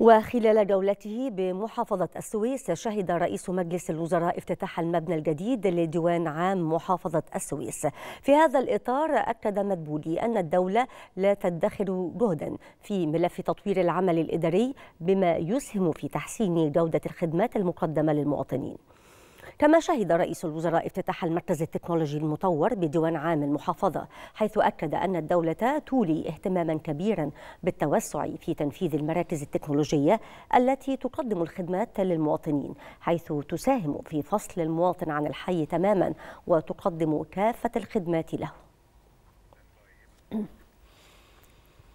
وخلال جولته بمحافظة السويس شهد رئيس مجلس الوزراء افتتاح المبنى الجديد لديوان عام محافظة السويس في هذا الإطار أكد مدبولي أن الدولة لا تدخر جهدا في ملف تطوير العمل الإداري بما يسهم في تحسين جودة الخدمات المقدمة للمواطنين كما شهد رئيس الوزراء افتتاح المركز التكنولوجي المطور بديوان عام المحافظة حيث أكد أن الدولة تولي اهتماما كبيرا بالتوسع في تنفيذ المراكز التكنولوجية التي تقدم الخدمات للمواطنين حيث تساهم في فصل المواطن عن الحي تماما وتقدم كافة الخدمات له